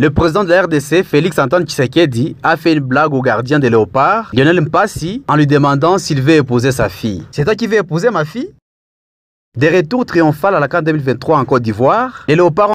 Le président de la RDC, Félix Antoine Tshisekedi, a fait une blague au gardien des léopards, Lionel Mpassi, en lui demandant s'il veut épouser sa fille. C'est toi qui veux épouser ma fille Des retours triomphales à la CAN 2023 en Côte d'Ivoire, les léopards